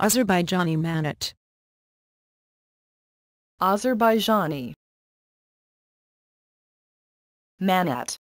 Azerbaijani Manat Azerbaijani Manat